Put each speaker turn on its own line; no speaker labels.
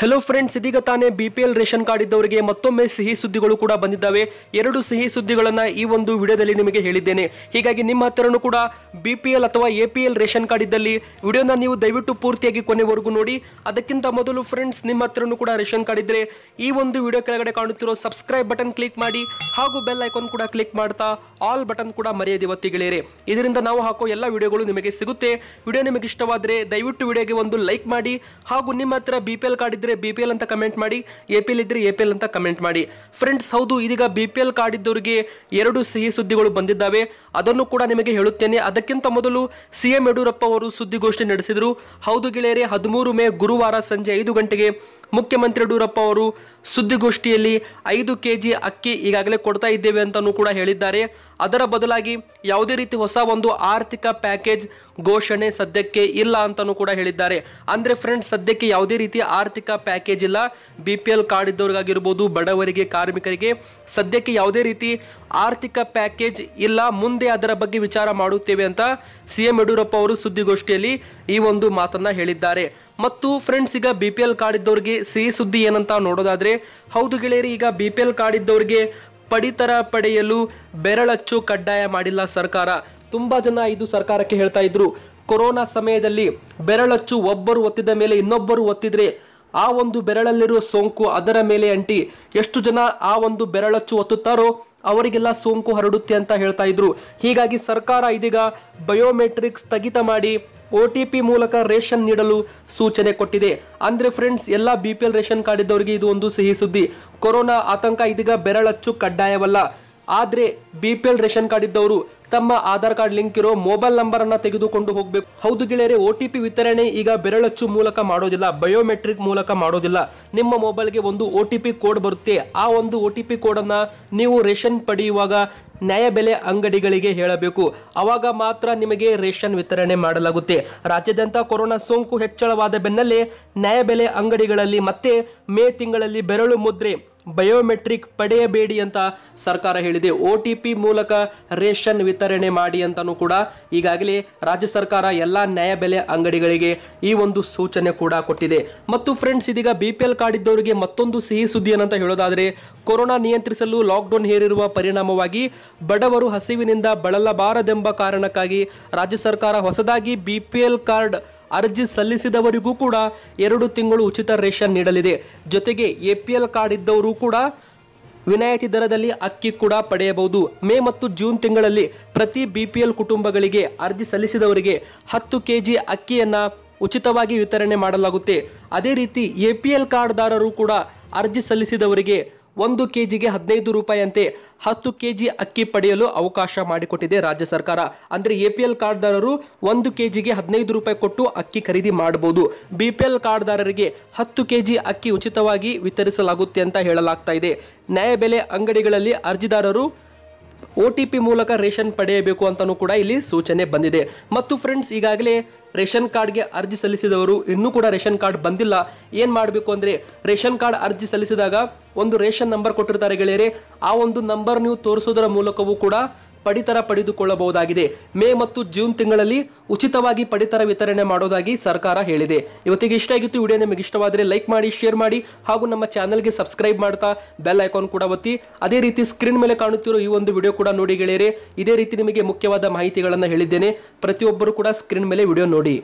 hello friends ಇದೀಗ ತಾನೇ B P L ration card ಇದ್ದವರಿಗೆ ಮತ್ತೊಮ್ಮೆ ಸಿಹಿ ಸುದ್ದಿಗಳು ಕೂಡ ಬಂದಿದ್ದಾವೆ ಎರಡು ಸಿಹಿ ಸುದ್ದಿಗಳನ್ನು ಈ ಒಂದು ವಿಡಿಯೋದಲ್ಲಿ ನಿಮಗೆ ಹೇಳಿದ್ದೇನೆ ಹೀಗಾಗಿ ನಿಮ್ಮ ಹತ್ತಿರನೂ ಕೂಡ ಬಿ ಪಿ ಎಲ್ ಅಥವಾ A P L ration card ಇದ್ದಲ್ಲಿ ವಿಡಿಯೋನ ನೀವು ದಯವಿಟ್ಟು ಪೂರ್ತಿಯಾಗಿ ಕೊನೆವರೆಗೂ ನೋಡಿ ಅದಕ್ಕಿಂತ ಮೊದಲು ಫ್ರೆಂಡ್ಸ್ ನಿಮ್ಮ ಹತ್ತಿರನೂ ಕೂಡ ರೇಷನ್ ಕಾರ್ಡ್ ಇದ್ದರೆ ಈ ಒಂದು ವಿಡಿಯೋ ಕೆಳಗಡೆ ಕಾಣುತ್ತಿರೋ ಸಬ್ಸ್ಕ್ರೈಬ್ ಬಟನ್ ಕ್ಲಿಕ್ ಮಾಡಿ ಹಾಗೂ ಬೆಲ್ ಐಕಾನ್ ಕೂಡ ಕ್ಲಿಕ್ ಮಾಡ್ತಾ ಆಲ್ ಬಟನ್ ಕೂಡ ಮರೆಯದೆ ಒತ್ತಿ ಗೆಳೆಯರೆ ಇದರಿಂದ ನಾವು ಹಾಕೋ ಎಲ್ಲ ವಿಡಿಯೋಗಳು ನಿಮಗೆ ಸಿಗುತ್ತೆ ವಿಡಿಯೋ ನಿಮಗೆ ಇಷ್ಟವಾದರೆ ದಯವಿಟ್ಟು ವಿಡಿಯೋಗೆ ಒಂದು ಲೈಕ್ ಮಾಡಿ ಹಾಗೂ ನಿಮ್ಮ ಹತ್ರ ಬಿ ಪಿ ಎಲ್ ಕಾರ್ಡ್ ಇದ್ರೆ ಬಿ ಪಿ ಎಲ್ ಅಂತ ಕಮೆಂಟ್ ಮಾಡಿ ಎ ಪಿ ಎಲ್ ಇದ್ರೆ ಎ ಪಿ ಎಲ್ ಅಂತ ಕಮೆಂಟ್ ಮಾಡಿ ಫ್ರೆಂಡ್ಸ್ ಹೌದು ಇದೀಗ ಬಿ ಪಿ ಎಲ್ ಕಾರ್ಡ್ ಇದ್ದವರಿಗೆ ಎರಡು ಸಿಹಿ ಸುದ್ದಿಗಳು ಬಂದಿದ್ದಾವೆ ಅದನ್ನು ಕೂಡ ನಿಮಗೆ ಹೇಳುತ್ತೇನೆ ಅದಕ್ಕಿಂತ ಮೊದಲು ಸಿ ಎಂ ಯಡಿಯೂರಪ್ಪ ಅವರು ಸುದ್ದಿಗೋಷ್ಠಿ ನಡೆಸಿದರು ಹೌದು ಗೆಳೆಯರೆ ಹದಿಮೂರು ಮೇ ಗುರುವಾರ ಸಂಜೆ ಐದು ಗಂಟೆಗೆ ಮುಖ್ಯಮಂತ್ರಿ ಯಡಿಯೂರಪ್ಪ ಅವರು ಸುದ್ದಿಗೋಷ್ಠಿಯಲ್ಲಿ ಐದು ಕೆ ಜಿ ಅಕ್ಕಿ ಈಗಾಗಲೇ ಕೊಡ್ತಾ ಇದ್ದೇವೆ ಅಂತಲೂ ಕೂಡ ಹೇಳಿದ್ದಾರೆ ಅದರ ಬದಲಾಗಿ ಯಾವುದೇ ರೀತಿ ಹೊಸ ಒಂದು ಆರ್ಥಿಕ ಪ್ಯಾಕೇಜ್ ಘೋಷಣೆ ಸದ್ಯಕ್ಕೆ ಇಲ್ಲ ಅಂತಲೂ ಕೂಡ ಹೇಳಿದ್ದಾರೆ ಅಂದರೆ ಫ್ರೆಂಡ್ಸ್ ಸದ್ಯಕ್ಕೆ ಯಾವುದೇ ರೀತಿ ಆರ್ಥಿಕ ಪ್ಯಾಕೇಜ್ ಇಲ್ಲ ಬಿ ಪಿ ಎಲ್ ಕಾರ್ಡ್ ಇದ್ದವ್ರಿಗಾಗಿರ್ಬೋದು ಬಡವರಿಗೆ ಕಾರ್ಮಿಕರಿಗೆ ಸದ್ಯಕ್ಕೆ ಯಾವುದೇ ರೀತಿ ಆರ್ಥಿಕ ಪ್ಯಾಕೇಜ್ ಇಲ್ಲ ಮುಂದೆ ಅದರ ಬಗ್ಗೆ ವಿಚಾರ ಮಾಡುತ್ತೇವೆ ಅಂತ ಸಿ ಎಂ ಯಡಿಯೂರಪ್ಪ ಅವರು ಸುದ್ದಿಗೋಷ್ಠಿಯಲ್ಲಿ ಈ ಒಂದು ಮಾತನ್ನ ಹೇಳಿದ್ದಾರೆ ಮತ್ತು ಫ್ರೆಂಡ್ಸ್ ಈಗ ಬಿ ಪಿ ಎಲ್ ಕಾರ್ಡ್ ಇದ್ದವ್ರಿಗೆ ಸಿಹಿ ಸುದ್ದಿ ಏನಂತ ನೋಡೋದಾದ್ರೆ ಹೌದು ಗೆಳೆಯರಿ ಈಗ ಬಿ ಪಿ ಎಲ್ ಕಾರ್ಡ್ ಇದ್ದವ್ರಿಗೆ ಪಡಿತರ ಪಡೆಯಲು ಬೆರಳಚ್ಚು ಕಡ್ಡಾಯ ಮಾಡಿಲ್ಲ ಸರ್ಕಾರ ತುಂಬಾ ಜನ ಇದು ಸರ್ಕಾರಕ್ಕೆ ಹೇಳ್ತಾ ಇದ್ರು ಕೊರೋನಾ ಸಮಯದಲ್ಲಿ ಬೆರಳಚ್ಚು ಒಬ್ಬರು ಒತ್ತಿದ ಮೇಲೆ ಇನ್ನೊಬ್ಬರು ಒತ್ತಿದ್ರೆ ಆ ಒಂದು ಬೆರಳಲ್ಲಿರುವ ಸೋಂಕು ಅದರ ಮೇಲೆ ಅಂಟಿ ಎಷ್ಟು ಜನ ಆ ಒಂದು ಬೆರಳಚ್ಚು ಒತ್ತುತ್ತಾರೋ ಅವರಿಗೆಲ್ಲ ಸೋಂಕು ಹರಡುತ್ತೆ ಅಂತ ಹೇಳ್ತಾ ಇದ್ರು ಹೀಗಾಗಿ ಸರ್ಕಾರ ಇದೀಗ ಬಯೋಮೆಟ್ರಿಕ್ ಸ್ಥಗಿತ ಮಾಡಿ ಒ ಟಿ ಪಿ ಮೂಲಕ ರೇಷನ್ ನೀಡಲು ಸೂಚನೆ ಕೊಟ್ಟಿದೆ ಅಂದ್ರೆ ಫ್ರೆಂಡ್ಸ್ ಎಲ್ಲ B P L ration card ಇದ್ದವರಿಗೆ ಇದು ಒಂದು ಸಿಹಿ ಸುದ್ದಿ ಕೊರೋನಾ ಆತಂಕ ಇದೀಗ ಬೆರಳಚ್ಚು ಕಡ್ಡಾಯವಲ್ಲ ಆದರೆ B P L ration card ಇದ್ದವರು ತಮ್ಮ ಆಧಾರ್ ಕಾರ್ಡ್ ಲಿಂಕ್ ಇರೋ ಮೊಬೈಲ್ ನಂಬರ್ ಅನ್ನ ತೆಗೆದುಕೊಂಡು ಹೋಗಬೇಕು ಹೌದು ಗೆಳೆಯರೆ ಒ ಟಿ ಪಿ ವಿತರಣೆ ಈಗ ಬೆರಳಚ್ಚು ಮೂಲಕ ಮಾಡೋದಿಲ್ಲ ಬಯೋಮೆಟ್ರಿಕ್ ಮೂಲಕ ಮಾಡೋದಿಲ್ಲ ನಿಮ್ಮ ಮೊಬೈಲ್ಗೆ ಒಂದು ಒ ಟಿ ಪಿ ಕೋಡ್ ಬರುತ್ತೆ ಆ ಒಂದು ಒ ಟಿ ಪಿ ಕೋಡನ್ನು ನೀವು ರೇಷನ್ ಪಡೆಯುವಾಗ ನ್ಯಾಯಬೆಲೆ ಅಂಗಡಿಗಳಿಗೆ ಹೇಳಬೇಕು ಅವಾಗ ಮಾತ್ರ ನಿಮಗೆ ರೇಷನ್ ವಿತರಣೆ ಮಾಡಲಾಗುತ್ತೆ ರಾಜ್ಯಾದ್ಯಂತ ಕೊರೋನಾ ಸೋಂಕು ಹೆಚ್ಚಳವಾದ ಬೆನ್ನಲ್ಲೇ ನ್ಯಾಯಬೆಲೆ ಅಂಗಡಿಗಳಲ್ಲಿ ಮತ್ತೆ ಮೇ ತಿಂಗಳಲ್ಲಿ ಬೆರಳು ಮುದ್ರೆ ಬಯೋಮೆಟ್ರಿಕ್ ಪಡೆಯಬೇಡಿ ಅಂತ ಸರ್ಕಾರ ಹೇಳಿದೆ ಒ ಟಿ ಪಿ ಮೂಲಕ ರೇಷನ್ ವಿತರಣೆ ಮಾಡಿ ಅಂತಲೂ ಕೂಡ ಈಗಾಗಲೇ ರಾಜ್ಯ ಸರ್ಕಾರ ಎಲ್ಲ ನ್ಯಾಯಬೆಲೆ ಅಂಗಡಿಗಳಿಗೆ ಈ ಒಂದು ಸೂಚನೆ ಕೂಡ ಕೊಟ್ಟಿದೆ ಮತ್ತು ಫ್ರೆಂಡ್ಸ್ ಇದೀಗ ಬಿ ಪಿ ಎಲ್ ಕಾರ್ಡ್ ಇದ್ದವರಿಗೆ ಮತ್ತೊಂದು ಸಿಹಿ ಸುದ್ದಿ ಏನಂತ ಹೇಳೋದಾದರೆ ಕೊರೋನಾ ನಿಯಂತ್ರಿಸಲು ಲಾಕ್ಡೌನ್ ಹೇರಿರುವ ಪರಿಣಾಮವಾಗಿ ಬಡವರು ಹಸಿವಿನಿಂದ ಬಳಲಬಾರದೆಂಬ ಕಾರಣಕ್ಕಾಗಿ ರಾಜ್ಯ ಸರ್ಕಾರ ಹೊಸದಾಗಿ ಬಿ ಪಿ ಎಲ್ ಕಾರ್ಡ್ ಅರ್ಜಿ ಸಲ್ಲಿಸಿದವರಿಗೂ ಕೂಡ ಎರಡು ತಿಂಗಳು ಉಚಿತ ರೇಷನ್ ನೀಡಲಿದೆ ಜೊತೆಗೆ ಎಲ್ ಕಾರ್ಡ್ ಇದ್ದವರು ಕೂಡ ವಿನಾಯಿತಿ ದರದಲ್ಲಿ ಅಕ್ಕಿ ಕೂಡ ಪಡೆಯಬಹುದು ಮೇ ಮತ್ತು ಜೂನ್ ತಿಂಗಳಲ್ಲಿ ಪ್ರತಿ ಎಲ್ ಕುಟುಂಬಗಳಿಗೆ ಅರ್ಜಿ ಸಲ್ಲಿಸಿದವರಿಗೆ ಹತ್ತು ಕೆ ಜಿ ಅಕ್ಕಿಯನ್ನು ಉಚಿತವಾಗಿ ವಿತರಣೆ ಮಾಡಲಾಗುತ್ತೆ ಅದೇ ರೀತಿ ಎಲ್ ಕಾರ್ಡ್ದಾರರು ಕೂಡ ಅರ್ಜಿ ಸಲ್ಲಿಸಿದವರಿಗೆ ಒಂದು ಕೆಜಿಗೆ ಹದಿನೈದು ರೂಪಾಯಿಯಂತೆ ಹತ್ತು ಕೆಜಿ ಅಕ್ಕಿ ಪಡೆಯಲು ಅವಕಾಶ ಮಾಡಿಕೊಟ್ಟಿದೆ ರಾಜ್ಯ ಸರ್ಕಾರ ಅಂದರೆ ಎ ಪಿ ಎಲ್ ಕಾರ್ಡ್ದಾರರು ಒಂದು ಕೆಜಿಗೆ ಹದಿನೈದು ರೂಪಾಯಿ ಕೊಟ್ಟು ಅಕ್ಕಿ ಖರೀದಿ ಮಾಡಬಹುದು ಬಿ ಪಿ ಎಲ್ ಕಾರ್ಡ್ದಾರರಿಗೆ ಹತ್ತು ಕೆಜಿ ಅಕ್ಕಿ ಉಚಿತವಾಗಿ ವಿತರಿಸಲಾಗುತ್ತೆ ಅಂತ ಹೇಳಲಾಗ್ತಾ ಇದೆ ನ್ಯಾಯಬೆಲೆ ಅಂಗಡಿಗಳಲ್ಲಿ ಅರ್ಜಿದಾರರು ಒ ಟಿ ಪಿ ಮೂಲಕ ರೇಷನ್ ಪಡೆಯಬೇಕು ಅಂತಲೂ ಕೂಡ ಇಲ್ಲಿ ಸೂಚನೆ ಬಂದಿದೆ ಮತ್ತು ಫ್ರೆಂಡ್ಸ್ ಈಗಾಗಲೇ ರೇಷನ್ ಕಾರ್ಡ್ಗೆ ಅರ್ಜಿ ಸಲ್ಲಿಸಿದವರು ಇನ್ನೂ ಕೂಡ ರೇಷನ್ ಕಾರ್ಡ್ ಬಂದಿಲ್ಲ ಏನು ಮಾಡಬೇಕು ಅಂದರೆ ರೇಷನ್ ಕಾರ್ಡ್ ಅರ್ಜಿ ಸಲ್ಲಿಸಿದಾಗ ಒಂದು ರೇಷನ್ ನಂಬರ್ ಕೊಟ್ಟಿರ್ತಾರೆ ಗೆಳೆಯರೆ ಆ ಒಂದು ನಂಬರ್ ನೀವು ತೋರಿಸೋದರ ಮೂಲಕವೂ ಕೂಡ ಪಡಿತರ ಪಡೆದುಕೊಳ್ಳಬಹುದಾಗಿದೆ ಮೇ ಮತ್ತು ಜೂನ್ ತಿಂಗಳಲ್ಲಿ ಉಚಿತವಾಗಿ ಪಡಿತರ ವಿತರಣೆ ಮಾಡೋದಾಗಿ ಸರ್ಕಾರ ಹೇಳಿದೆ ಇವತ್ತಿಗೆ ಇಷ್ಟ ಆಗಿತ್ತು ವಿಡಿಯೋ ನಿಮಗೆ ಇಷ್ಟವಾದರೆ ಲೈಕ್ ಮಾಡಿ ಶೇರ್ ಮಾಡಿ ಹಾಗೂ ನಮ್ಮ ಚಾನಲ್ಗೆ ಸಬ್ಸ್ಕ್ರೈಬ್ ಮಾಡ್ತಾ ಬೆಲ್ ಐಕಾನ್ ಕೂಡ ಒತ್ತಿ ಅದೇ ರೀತಿ ಸ್ಕ್ರೀನ್ ಮೇಲೆ ಕಾಣುತ್ತಿರೋ ಈ ಒಂದು ವಿಡಿಯೋ ಕೂಡ ನೋಡಿ ಗೆಳೆಯರೆ ಇದೇ ರೀತಿ ನಿಮಗೆ ಮುಖ್ಯವಾದ ಮಾಹಿತಿಗಳನ್ನು ಹೇಳಿದ್ದೇನೆ ಪ್ರತಿಯೊಬ್ಬರು ಕೂಡ ಸ್ಕ್ರೀನ್ ಮೇಲೆ ವಿಡಿಯೋ ನೋಡಿ